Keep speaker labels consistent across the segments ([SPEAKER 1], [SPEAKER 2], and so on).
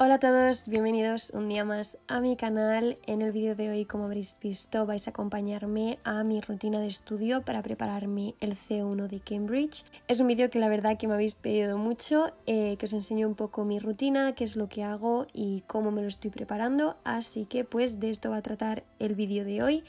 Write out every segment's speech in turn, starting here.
[SPEAKER 1] Hola a todos, bienvenidos un día más a mi canal. En el vídeo de hoy, como habréis visto, vais a acompañarme a mi rutina de estudio para prepararme el C1 de Cambridge. Es un vídeo que la verdad que me habéis pedido mucho, eh, que os enseño un poco mi rutina, qué es lo que hago y cómo me lo estoy preparando, así que pues de esto va a tratar el vídeo de hoy.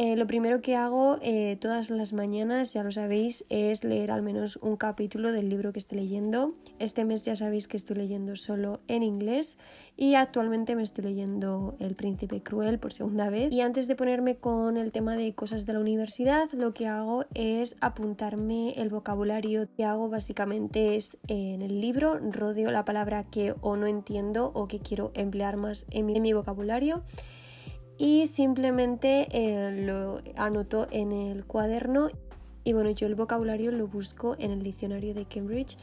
[SPEAKER 1] Eh, lo primero que hago eh, todas las mañanas, ya lo sabéis, es leer al menos un capítulo del libro que estoy leyendo. Este mes ya sabéis que estoy leyendo solo en inglés y actualmente me estoy leyendo El Príncipe Cruel por segunda vez. Y antes de ponerme con el tema de cosas de la universidad, lo que hago es apuntarme el vocabulario que hago básicamente es eh, en el libro, rodeo la palabra que o no entiendo o que quiero emplear más en mi vocabulario y simplemente eh, lo anoto en el cuaderno y bueno, yo el vocabulario lo busco en el diccionario de Cambridge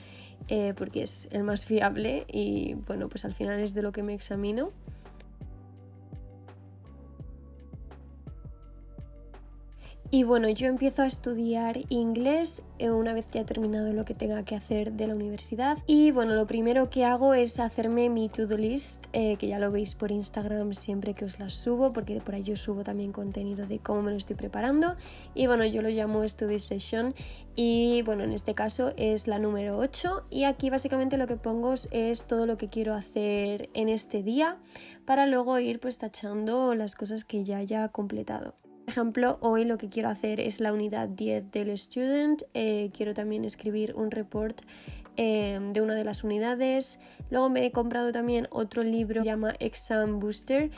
[SPEAKER 1] eh, porque es el más fiable y bueno, pues al final es de lo que me examino. Y bueno, yo empiezo a estudiar inglés eh, una vez que he terminado lo que tenga que hacer de la universidad. Y bueno, lo primero que hago es hacerme mi to-do list, eh, que ya lo veis por Instagram siempre que os las subo, porque por ahí yo subo también contenido de cómo me lo estoy preparando. Y bueno, yo lo llamo Study Session. Y bueno, en este caso es la número 8. Y aquí básicamente lo que pongo es todo lo que quiero hacer en este día para luego ir pues tachando las cosas que ya haya completado ejemplo, hoy lo que quiero hacer es la unidad 10 del student. Eh, quiero también escribir un report Em, de una de las unidades. Luego me he comprado también otro libro que se llama Exam Booster.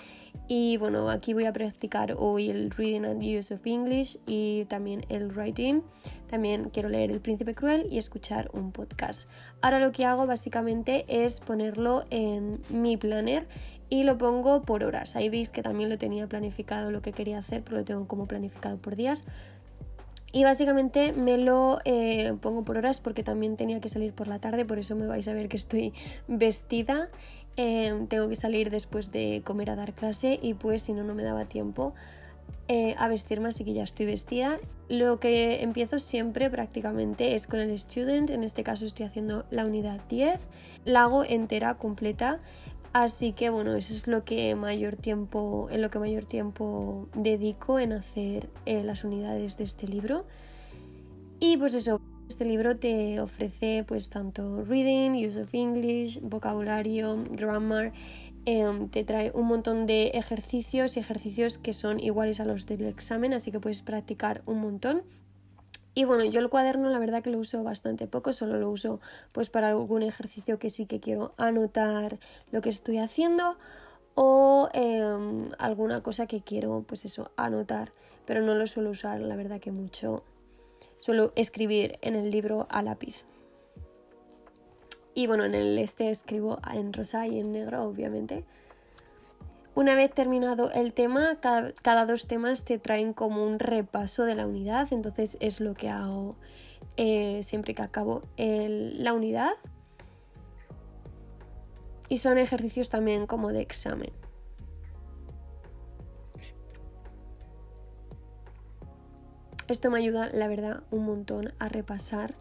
[SPEAKER 1] Y bueno, aquí voy a practicar hoy el Reading and Use of English y también el Writing. También quiero leer El Príncipe Cruel y escuchar un podcast. Ahora lo que hago básicamente es ponerlo en mi planner y lo pongo por horas. Ahí veis que también lo tenía planificado lo que quería hacer, pero lo tengo como planificado por días. Y básicamente me lo eh, pongo por horas porque también tenía que salir por la tarde, por eso me vais a ver que estoy vestida. Eh, tengo que salir después de comer a dar clase y pues si no, no me daba tiempo eh, a vestirme, así que ya estoy vestida. Lo que empiezo siempre prácticamente es con el student, en este caso estoy haciendo la unidad 10, la hago entera, completa, Así que bueno, eso es lo que mayor tiempo, en lo que mayor tiempo dedico en hacer eh, las unidades de este libro. Y pues eso, este libro te ofrece pues tanto reading, use of English, vocabulario, grammar, em, te trae un montón de ejercicios y ejercicios que son iguales a los del examen, así que puedes practicar un montón y bueno, yo el cuaderno la verdad que lo uso bastante poco, solo lo uso pues para algún ejercicio que sí que quiero anotar lo que estoy haciendo o em, alguna cosa que quiero pues eso, anotar, pero no lo suelo usar la verdad que mucho. Suelo escribir en el libro a lápiz. Y bueno, en el este escribo en rosa y en negro, obviamente. Una vez terminado el tema, cada, dos temas te traen como un repaso de la unidad, entonces es lo que hago eh, siempre que acabo la unidad. Y son ejercicios también como de examen. Esto me ayuda, la verdad, un montón a repasar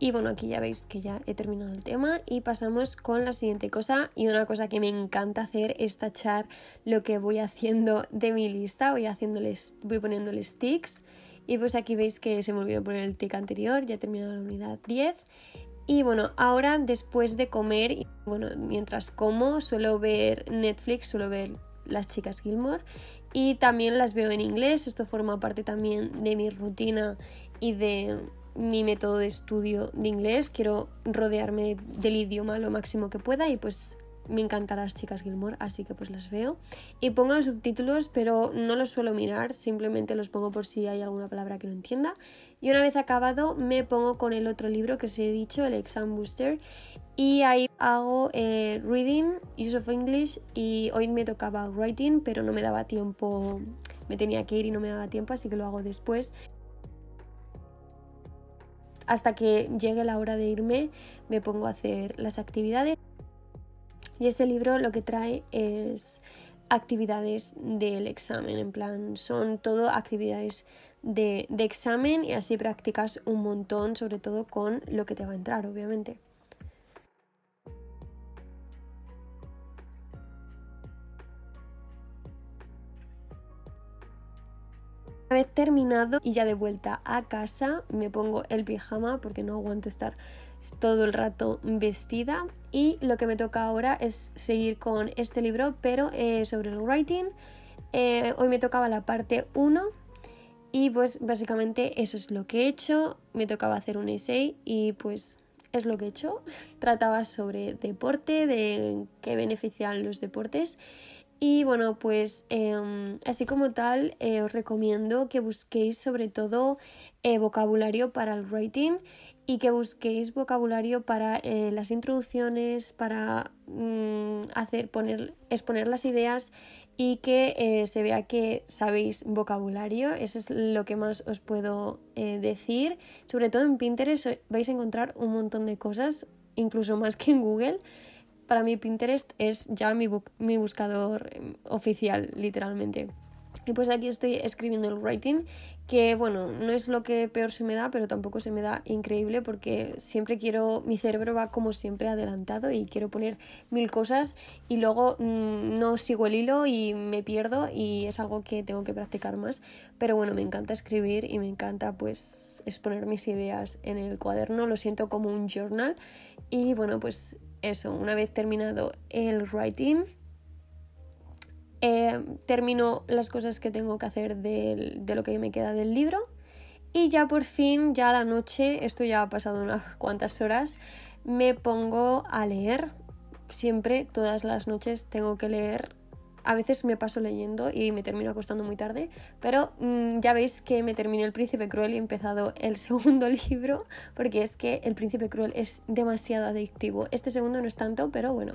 [SPEAKER 1] y bueno, aquí ya veis que ya he terminado el tema y pasamos con la siguiente cosa. Y una cosa que me encanta hacer es tachar lo que voy haciendo de mi lista. Voy, haciéndoles, voy poniéndoles ticks. Y pues aquí veis que se me olvidó poner el tick anterior, ya he terminado la unidad 10. Y bueno, ahora después de comer, y bueno, mientras como, suelo ver Netflix, suelo ver las chicas Gilmore y también las veo en inglés. Esto forma parte también de mi rutina y de mi método de estudio de inglés, quiero rodearme del idioma lo máximo que pueda y pues me encantan las chicas Gilmore, así que pues las veo. Y pongo los subtítulos, pero no los suelo mirar, simplemente los pongo por si hay alguna palabra que no entienda. Y una vez acabado, me pongo con el otro libro que os he dicho, el Exam Booster, y ahí hago eh, Reading, Use of English, y hoy me tocaba Writing, pero no me daba tiempo, me tenía que ir y no me daba tiempo, así que lo hago después. Hasta que llegue la hora de irme, me pongo a hacer las actividades. Y ese libro lo que trae es actividades del examen, en plan, son todo actividades de, de examen y así practicas un montón, sobre todo con lo que te va a entrar, obviamente. terminado y ya de vuelta a casa me pongo el pijama porque no aguanto estar todo el rato vestida y lo que me toca ahora es seguir con este libro pero eh, sobre el writing eh, hoy me tocaba la parte 1 y pues básicamente eso es lo que he hecho me tocaba hacer un essay y pues es lo que he hecho trataba sobre deporte de qué benefician los deportes y bueno, pues em, así como tal, eh, os recomiendo que busquéis sobre todo eh, vocabulario para el writing y que busquéis vocabulario para eh, las introducciones, para mm, hacer, poner, exponer las ideas y que se vea que sabéis vocabulario. Eso es lo que más os puedo decir. Sobre todo en Pinterest vais a encontrar un montón de cosas, incluso más que en Google para mí Pinterest es ya mi, buscador em, oficial, literalmente. Y pues aquí estoy escribiendo el writing, que bueno, no es lo que peor se me da, pero tampoco se me da increíble porque siempre quiero, mi cerebro va como siempre adelantado y quiero poner mil cosas y luego mm, no sigo el hilo y me pierdo y es algo que tengo que practicar más. Pero bueno, me encanta escribir y me encanta pues exponer mis ideas en el cuaderno, lo siento como un journal y bueno, pues eso, una vez terminado el writing, eh, termino las cosas que tengo que hacer de lo que me queda del libro y ya por fin, ya la noche, esto ya ha pasado unas cuantas horas, me pongo a leer. Siempre, todas las noches, tengo que leer a veces me paso leyendo y me termino acostando muy tarde, pero mm, ya veis que me terminé El Príncipe Cruel y he empezado el segundo libro, porque es que El Príncipe Cruel es demasiado adictivo. Este segundo no es tanto, pero bueno.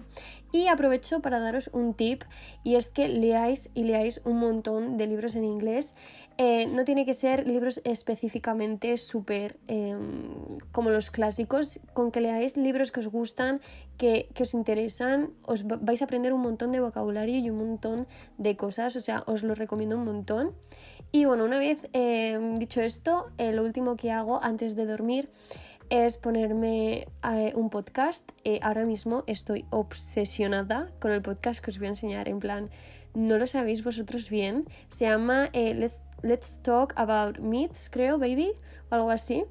[SPEAKER 1] Y aprovecho para daros un tip, y es que leáis y leáis un montón de libros en inglés. Eh, no tiene que ser libros específicamente súper em, como los clásicos, con que leáis libros que os gustan que, os interesan, os vais a aprender un montón de vocabulario y un montón de cosas, o sea, os lo recomiendo un montón. Y bueno, una vez eh, dicho esto, el eh, lo último que hago antes de dormir es ponerme eh, un podcast. ahora mismo estoy obsesionada con el podcast que os voy a enseñar, en plan, no lo sabéis vosotros bien. Se llama Let's, Let's Talk About Meats, creo, baby, o algo así.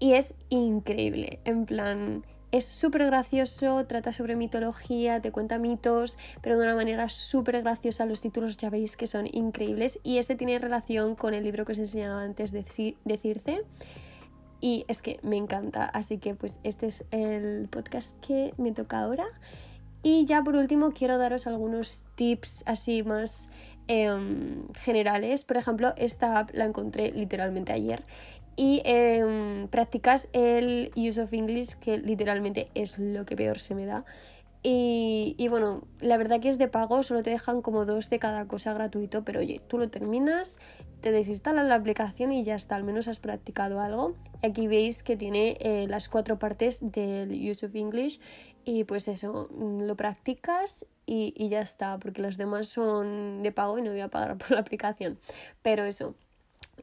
[SPEAKER 1] Y es increíble, en plan es súper gracioso, trata sobre mitología, te cuenta mitos, pero de una manera súper graciosa. Los títulos ya veis que son increíbles y este tiene relación con el libro que os he enseñado antes de decirte. Y es que me encanta, así que pues este es el podcast que me toca ahora. Y ya por último quiero daros algunos tips así más em, generales. Por ejemplo, esta app la encontré literalmente ayer y em, practicas el use of English, que literalmente es lo que peor se me da. Y, bueno, la verdad que es de pago, solo te dejan como dos de cada cosa gratuito, pero oye, tú lo terminas, te desinstalas la aplicación y ya está, al menos has practicado algo. Y aquí veis que tiene eh, las cuatro partes del Use of English y pues eso, mm, lo practicas y, y ya está, porque los demás son de pago y no voy a pagar por la aplicación. Pero eso,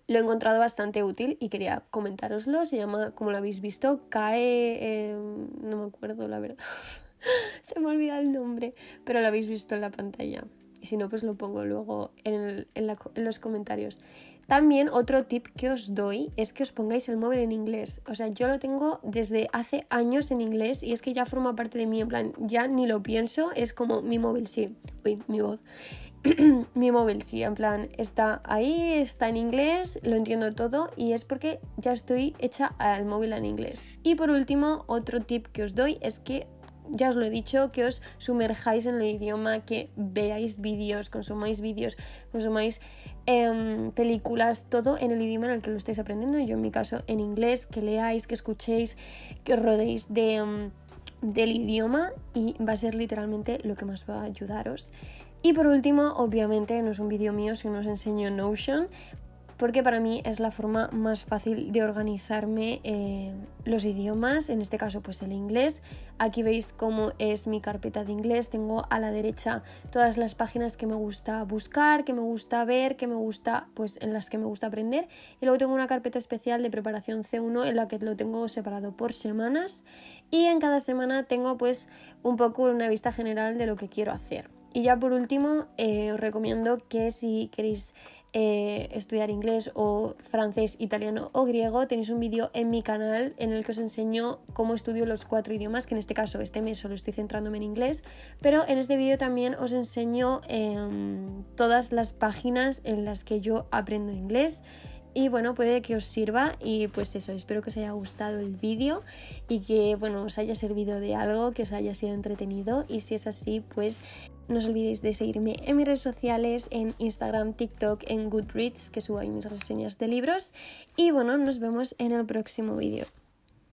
[SPEAKER 1] lo he encontrado bastante útil y quería comentaroslo, Se llama, como lo habéis visto, CAE. Em, no me acuerdo, la verdad. Se me olvida el nombre, pero lo habéis visto en la pantalla. Y si no, pues lo pongo luego en, en, en los comentarios. También otro tip que os doy es que os pongáis el móvil en inglés. O sea, yo lo tengo desde hace años en inglés y es que ya forma parte de mí, en plan, ya ni lo pienso, es como mi móvil, sí, uy, mi voz. mi móvil sí, en plan, está ahí, está en inglés, lo entiendo todo y es porque ya estoy hecha al móvil en inglés. Y por último, otro tip que os doy es que ya os lo he dicho, que os sumerjáis en el idioma, que veáis vídeos, consumáis vídeos, consumáis em, películas, todo en el idioma en el que lo estáis aprendiendo. Yo en mi caso en inglés, que leáis, que escuchéis, que os rodeéis em, del idioma y va a ser literalmente lo que más va a ayudaros y por último, obviamente no es un vídeo mío, sino os enseño Notion, porque para mí es la forma más fácil de organizarme eh, los idiomas, en este caso pues el inglés. Aquí veis cómo es mi carpeta de inglés, tengo a la derecha todas las páginas que me gusta buscar, que me gusta ver, que me gusta, pues en las que me gusta aprender. Y luego tengo una carpeta especial de preparación C1 en la que lo tengo separado por semanas y en cada semana tengo pues un poco una vista general de lo que quiero hacer. Y ya por último, eh, os recomiendo que si queréis eh, estudiar inglés o francés, italiano o griego, tenéis un vídeo en mi canal en el que os enseño cómo estudio los cuatro idiomas, que en este caso este mes solo estoy centrándome en inglés, pero en este vídeo también os enseño em, todas las páginas en las que yo aprendo inglés. Y bueno, puede que os sirva y pues eso, espero que os haya gustado el vídeo y que bueno, os haya servido de algo, que os haya sido entretenido y si es así, pues no os olvidéis de seguirme en mis redes sociales, en Instagram, TikTok, en Goodreads, que subo ahí mis reseñas de libros. Y bueno, nos vemos en el próximo vídeo.